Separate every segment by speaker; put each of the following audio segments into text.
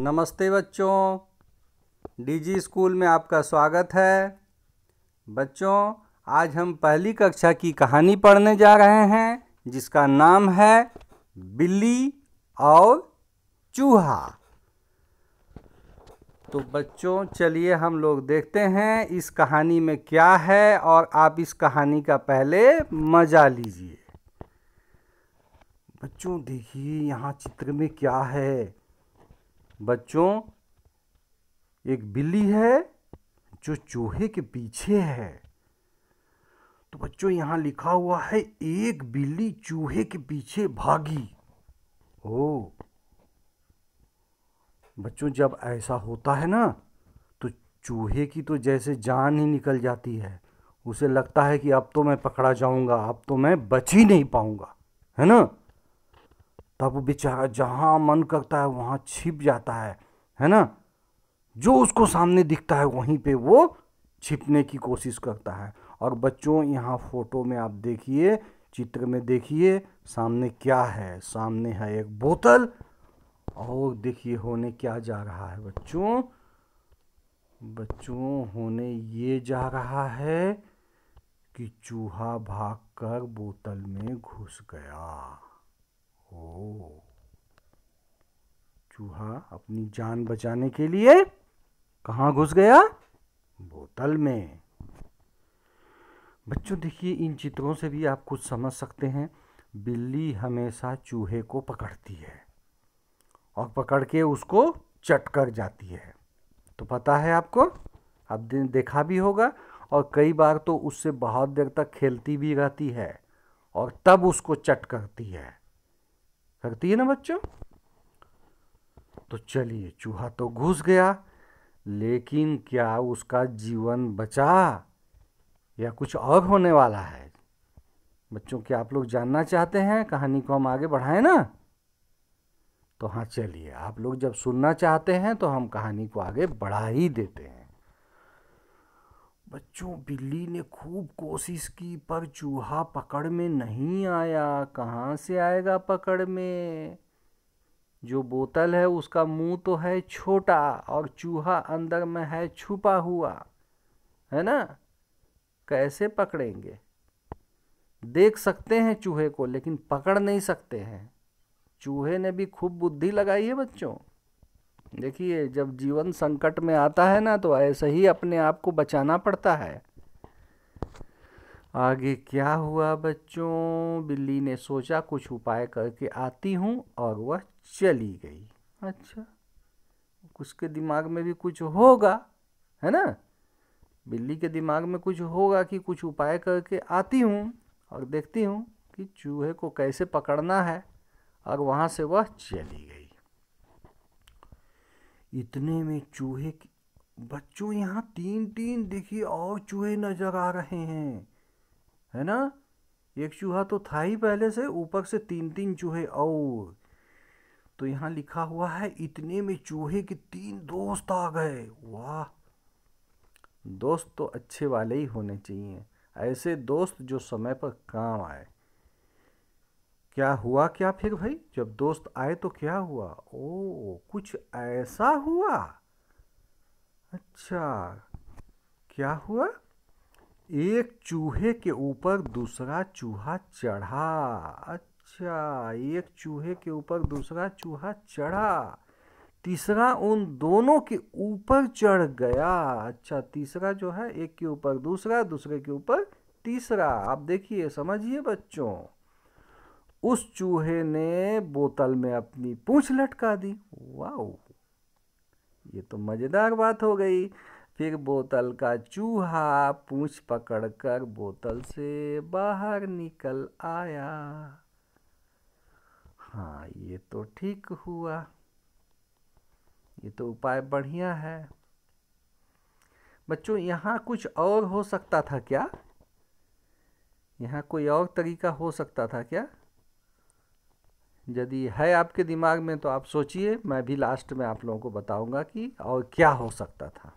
Speaker 1: नमस्ते बच्चों DG school में आपका स्वागत है बच्चों आज हम पहली कक्षा की कहानी पढ़ने जा रहे हैं जिसका नाम है बिल्ली और चूहा तो बच्चों चलिए हम लोग देखते हैं इस कहानी में क्या है और आप इस कहानी का पहले मज़ा लीजिए बच्चों देखिए यहाँ चित्र में क्या है बच्चों एक बिल्ली है जो चूहे के पीछे है तो बच्चों यहां लिखा हुआ है एक बिल्ली चूहे के पीछे भागी ओ बच्चों जब ऐसा होता है ना तो चूहे की तो जैसे जान ही निकल जाती है उसे लगता है कि अब तो मैं पकड़ा जाऊंगा अब तो मैं बच ही नहीं पाऊंगा है ना तब बेचारा जहाँ मन करता है वहाँ छिप जाता है है ना जो उसको सामने दिखता है वहीं पे वो छिपने की कोशिश करता है और बच्चों यहाँ फोटो में आप देखिए चित्र में देखिए सामने क्या है सामने है एक बोतल और देखिए होने क्या जा रहा है बच्चों बच्चों होने ये जा रहा है कि चूहा भागकर बोतल में घुस गया ओ चूहा अपनी जान बचाने के लिए कहाँ घुस गया बोतल में बच्चों देखिए इन चित्रों से भी आप कुछ समझ सकते हैं बिल्ली हमेशा चूहे को पकड़ती है और पकड़ के उसको चट कर जाती है तो पता है आपको आप देखा भी होगा और कई बार तो उससे बहुत देर तक खेलती भी रहती है और तब उसको चट करती है सकती है ना बच्चों तो चलिए चूहा तो घुस गया लेकिन क्या उसका जीवन बचा या कुछ और होने वाला है बच्चों क्या आप लोग जानना चाहते हैं कहानी को हम आगे बढ़ाएं ना तो हाँ चलिए आप लोग जब सुनना चाहते हैं तो हम कहानी को आगे बढ़ा ही देते हैं बच्चों बिल्ली ने खूब कोशिश की पर चूहा पकड़ में नहीं आया कहाँ से आएगा पकड़ में जो बोतल है उसका मुंह तो है छोटा और चूहा अंदर में है छुपा हुआ है ना कैसे पकड़ेंगे देख सकते हैं चूहे को लेकिन पकड़ नहीं सकते हैं चूहे ने भी खूब बुद्धि लगाई है बच्चों देखिए जब जीवन संकट में आता है ना तो ऐसे ही अपने आप को बचाना पड़ता है आगे क्या हुआ बच्चों बिल्ली ने सोचा कुछ उपाय करके आती हूँ और वह चली गई अच्छा उसके दिमाग में भी कुछ होगा है ना बिल्ली के दिमाग में कुछ होगा कि कुछ उपाय करके आती हूँ और देखती हूँ कि चूहे को कैसे पकड़ना है और वहाँ से वह चली गई इतने में चूहे की बच्चों यहाँ तीन तीन देखिए और चूहे नजर आ रहे हैं है ना एक चूहा तो था ही पहले से ऊपर से तीन तीन चूहे और तो यहाँ लिखा हुआ है इतने में चूहे के तीन दोस्त आ गए वाह दोस्त तो अच्छे वाले ही होने चाहिए ऐसे दोस्त जो समय पर काम आए क्या हुआ क्या फिर भाई जब दोस्त आए तो क्या हुआ ओ कुछ ऐसा हुआ अच्छा क्या हुआ एक चूहे के ऊपर दूसरा चूहा चढ़ा अच्छा एक चूहे के ऊपर दूसरा चूहा चढ़ा तीसरा उन दोनों के ऊपर चढ़ गया अच्छा तीसरा जो है एक के ऊपर दूसरा दूसरे के ऊपर तीसरा आप देखिए समझिए बच्चों उस चूहे ने बोतल में अपनी पूंछ लटका दी वाओ ये तो मज़ेदार बात हो गई फिर बोतल का चूहा पूंछ पकड़कर बोतल से बाहर निकल आया हाँ ये तो ठीक हुआ ये तो उपाय बढ़िया है बच्चों यहाँ कुछ और हो सकता था क्या यहाँ कोई और तरीका हो सकता था क्या यदि है आपके दिमाग में तो आप सोचिए मैं भी लास्ट में आप लोगों को बताऊंगा कि और क्या हो सकता था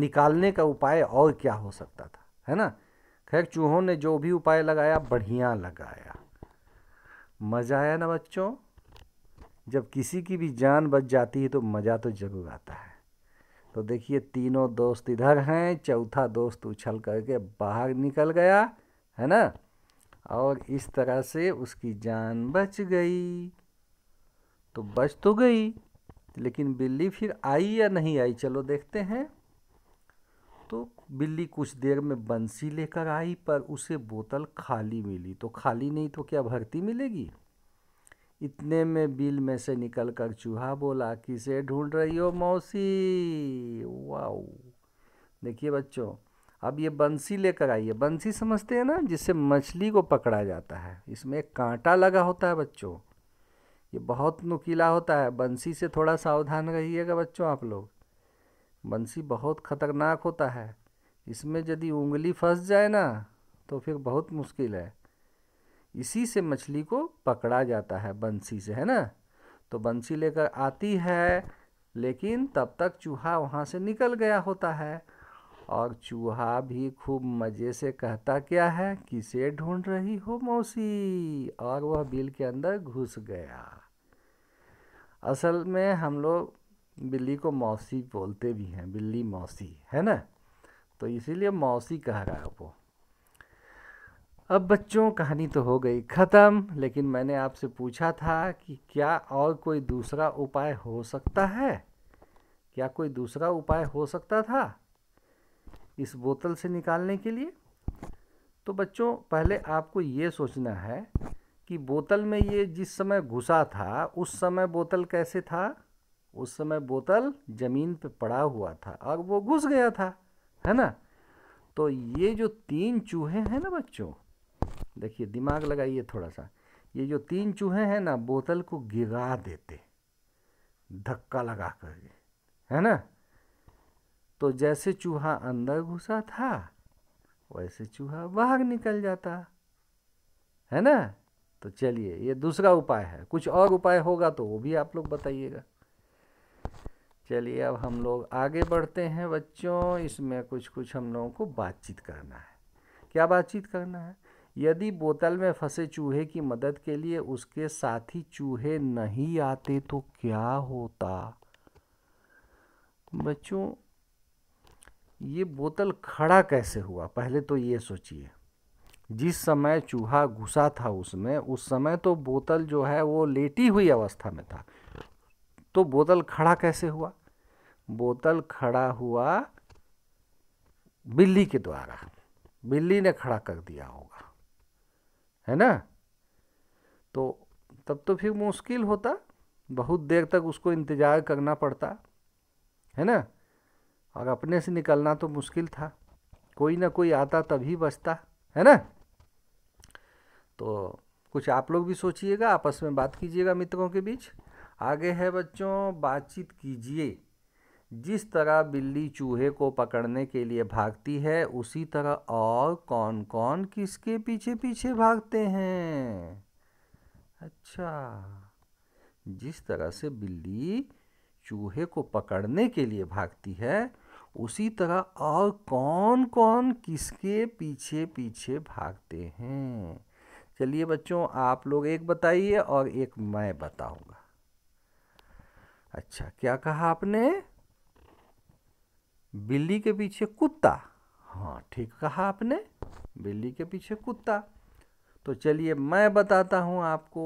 Speaker 1: निकालने का उपाय और क्या हो सकता था है ना खैर चूहों ने जो भी उपाय लगाया बढ़िया लगाया मज़ा आया ना बच्चों जब किसी की भी जान बच जाती है तो मज़ा तो ज़रूर आता है तो देखिए तीनों दोस्त इधर हैं चौथा दोस्त उछल करके बाहर निकल गया है ना और इस तरह से उसकी जान बच गई तो बच तो गई लेकिन बिल्ली फिर आई या नहीं आई चलो देखते हैं तो बिल्ली कुछ देर में बंसी लेकर आई पर उसे बोतल खाली मिली तो खाली नहीं तो क्या भर्ती मिलेगी इतने में बिल में से निकल कर चूहा बोला किसे ढूंढ रही हो मौसी वाओ देखिए बच्चों अब ये बंसी लेकर आइए बंसी समझते हैं ना जिससे मछली को पकड़ा जाता है इसमें एक कांटा लगा होता है बच्चों ये बहुत नुकीला होता है बंसी से थोड़ा सावधान रहिएगा बच्चों आप लोग बंसी बहुत ख़तरनाक होता है इसमें यदि उंगली फंस जाए ना तो फिर बहुत मुश्किल है इसी से मछली को पकड़ा जाता है बंसी से है ना तो बंसी लेकर आती है लेकिन तब तक चूहा वहाँ से निकल गया होता है और चूहा भी खूब मज़े से कहता क्या है किसे ढूंढ रही हो मौसी और वह बिल के अंदर घुस गया असल में हम लोग बिल्ली को मौसी बोलते भी हैं बिल्ली मौसी है ना तो इसीलिए मौसी कह रहा है वो अब बच्चों कहानी तो हो गई ख़त्म लेकिन मैंने आपसे पूछा था कि क्या और कोई दूसरा उपाय हो सकता है क्या कोई दूसरा उपाय हो सकता था इस बोतल से निकालने के लिए तो बच्चों पहले आपको ये सोचना है कि बोतल में ये जिस समय घुसा था उस समय बोतल कैसे था उस समय बोतल ज़मीन पे पड़ा हुआ था और वो घुस गया था है ना तो ये जो तीन चूहे हैं ना बच्चों देखिए दिमाग लगाइए थोड़ा सा ये जो तीन चूहे हैं ना बोतल को गिरा देते धक्का लगा कर है ना तो जैसे चूहा अंदर घुसा था वैसे चूहा बाहर निकल जाता है ना तो चलिए ये दूसरा उपाय है कुछ और उपाय होगा तो वो भी आप लोग बताइएगा चलिए अब हम लोग आगे बढ़ते हैं बच्चों इसमें कुछ कुछ हम लोगों को बातचीत करना है क्या बातचीत करना है यदि बोतल में फंसे चूहे की मदद के लिए उसके साथी चूहे नहीं आते तो क्या होता बच्चों ये बोतल खड़ा कैसे हुआ पहले तो ये सोचिए जिस समय चूहा घुसा था उसमें उस समय तो बोतल जो है वो लेटी हुई अवस्था में था तो बोतल खड़ा कैसे हुआ बोतल खड़ा हुआ बिल्ली के द्वारा बिल्ली ने खड़ा कर दिया होगा है ना तो तब तो फिर मुश्किल होता बहुत देर तक उसको इंतज़ार करना पड़ता है ना और अपने से निकलना तो मुश्किल था कोई ना कोई आता तभी बचता है ना तो कुछ आप लोग भी सोचिएगा आपस में बात कीजिएगा मित्रों के बीच आगे है बच्चों बातचीत कीजिए जिस तरह बिल्ली चूहे को पकड़ने के लिए भागती है उसी तरह और कौन कौन किसके पीछे पीछे भागते हैं अच्छा जिस तरह से बिल्ली चूहे को पकड़ने के लिए भागती है उसी तरह और कौन कौन किसके पीछे पीछे भागते हैं चलिए बच्चों आप लोग एक बताइए और एक मैं बताऊंगा अच्छा क्या कहा आपने बिल्ली के पीछे कुत्ता हाँ ठीक कहा आपने बिल्ली के पीछे कुत्ता तो चलिए मैं बताता हूँ आपको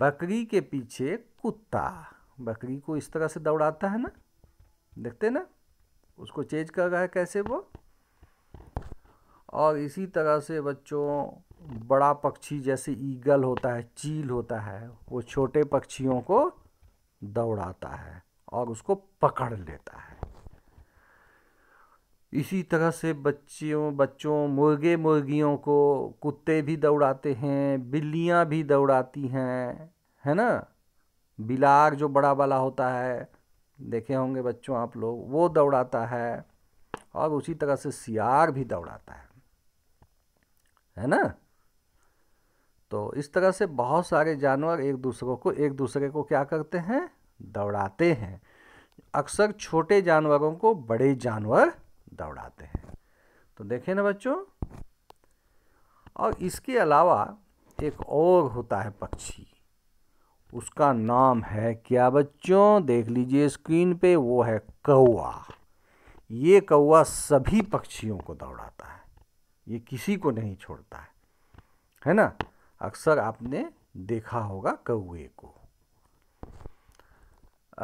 Speaker 1: बकरी के पीछे कुत्ता बकरी को इस तरह से दौड़ाता है ना देखते ना उसको चेंज कर रहा है कैसे वो और इसी तरह से बच्चों बड़ा पक्षी जैसे ईगल होता है चील होता है वो छोटे पक्षियों को दौड़ाता है और उसको पकड़ लेता है इसी तरह से बच्चियों बच्चों मुर्गे मुर्गियों को कुत्ते भी दौड़ाते हैं बिल्लियाँ भी दौड़ाती हैं है ना बिलार जो बड़ा वाला होता है देखे होंगे बच्चों आप लोग वो दौड़ाता है और उसी तरह से सियार भी दौड़ाता है है ना तो इस तरह से बहुत सारे जानवर एक दूसरों को एक दूसरे को क्या करते हैं दौड़ाते हैं अक्सर छोटे जानवरों को बड़े जानवर दौड़ाते हैं तो देखें ना बच्चों और इसके अलावा एक और होता है पक्षी उसका नाम है क्या बच्चों देख लीजिए स्क्रीन पे वो है कौआ ये कौआ सभी पक्षियों को दौड़ाता है ये किसी को नहीं छोड़ता है है ना अक्सर आपने देखा होगा कौए को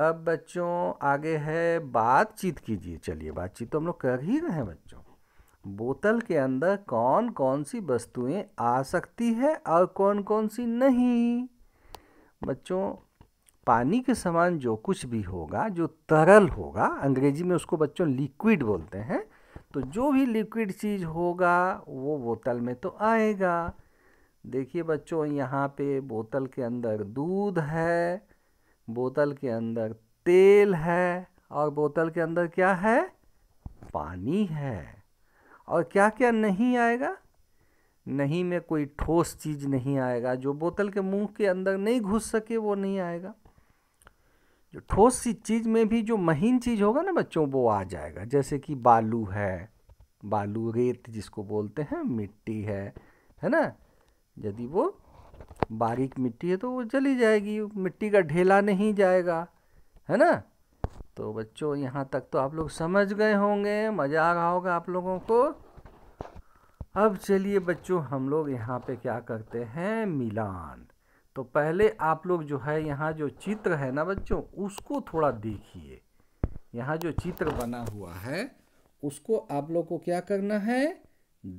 Speaker 1: अब बच्चों आगे है बातचीत कीजिए चलिए बातचीत तो हम लोग कर ही रहे हैं बच्चों बोतल के अंदर कौन कौन सी वस्तुएं आ सकती है और कौन कौन सी नहीं बच्चों पानी के समान जो कुछ भी होगा जो तरल होगा अंग्रेजी में उसको बच्चों लिक्विड बोलते हैं तो जो भी लिक्विड चीज़ होगा वो बोतल में तो आएगा देखिए बच्चों यहाँ पे बोतल के अंदर दूध है बोतल के अंदर तेल है और बोतल के अंदर क्या है पानी है और क्या क्या नहीं आएगा नहीं में कोई ठोस चीज़ नहीं आएगा जो बोतल के मुंह के अंदर नहीं घुस सके वो नहीं आएगा जो ठोस सी चीज़ में भी जो महीन चीज़ होगा ना बच्चों वो आ जाएगा जैसे कि बालू है बालू रेत जिसको बोलते हैं मिट्टी है है ना यदि वो बारीक मिट्टी है तो वो जली जाएगी मिट्टी का ढेला नहीं जाएगा है ना तो बच्चों यहाँ तक तो आप लोग समझ गए होंगे मज़ा आ रहा होगा आप लोगों को अब चलिए बच्चों हम लोग यहाँ पे क्या करते हैं मिलान तो पहले आप लोग जो है यहाँ जो चित्र है ना बच्चों उसको थोड़ा देखिए यहाँ जो चित्र बना हुआ है उसको आप लोग को क्या करना है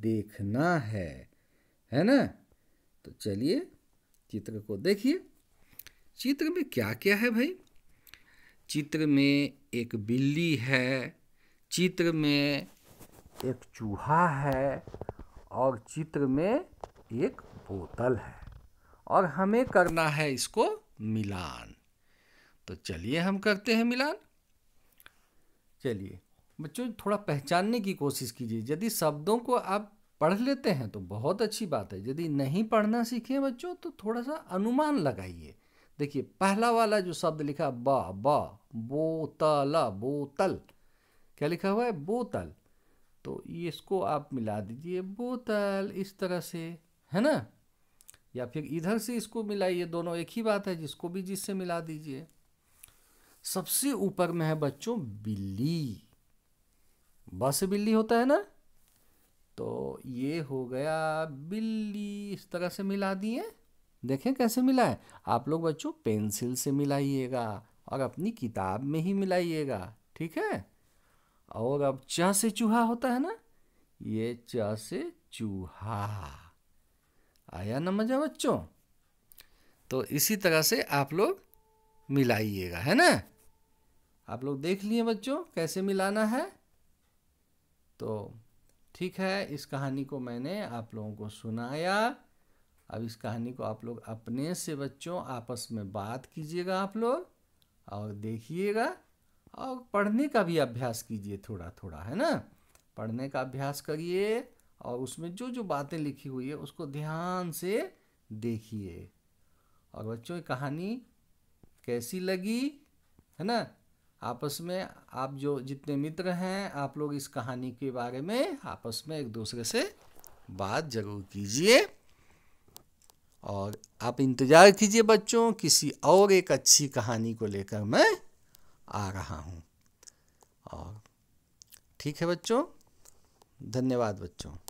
Speaker 1: देखना है है ना तो चलिए चित्र को देखिए चित्र में क्या क्या है भाई चित्र में एक बिल्ली है चित्र में एक चूहा है और चित्र में एक बोतल है और हमें करना है इसको मिलान तो चलिए हम करते हैं मिलान चलिए बच्चों थोड़ा पहचानने की कोशिश कीजिए यदि शब्दों को आप पढ़ लेते हैं तो बहुत अच्छी बात है यदि नहीं पढ़ना सीखे बच्चों तो थोड़ा सा अनुमान लगाइए देखिए पहला वाला जो शब्द लिखा बा बा बोतल बोतल क्या लिखा हुआ है बोतल तो इसको आप मिला दीजिए बोतल इस तरह से है ना या फिर इधर से इसको मिलाइए दोनों एक ही बात है जिसको भी जिससे मिला दीजिए सबसे ऊपर में है बच्चों बिल्ली बस बिल्ली होता है ना तो ये हो गया बिल्ली इस तरह से मिला दिए देखें कैसे मिलाए आप लोग बच्चों पेंसिल से मिलाइएगा और अपनी किताब में ही मिलाइएगा ठीक है और अब चा से चूहा होता है ना ये चा से चूहा आया ना मजा बच्चों तो इसी तरह से आप लोग मिलाइएगा है ना आप लोग देख लिए बच्चों कैसे मिलाना है तो ठीक है इस कहानी को मैंने आप लोगों को सुनाया अब इस कहानी को आप लोग अपने से बच्चों आपस में बात कीजिएगा आप लोग और देखिएगा और पढ़ने का भी अभ्यास कीजिए थोड़ा थोड़ा है ना पढ़ने का अभ्यास करिए और उसमें जो जो बातें लिखी हुई है उसको ध्यान से देखिए और बच्चों ये कहानी कैसी लगी है ना आपस में आप जो जितने मित्र हैं आप लोग इस कहानी के बारे में आपस में एक दूसरे से बात जरूर कीजिए और आप इंतज़ार कीजिए बच्चों किसी और एक अच्छी कहानी को लेकर मैं आ रहा हूँ और ठीक है बच्चों धन्यवाद बच्चों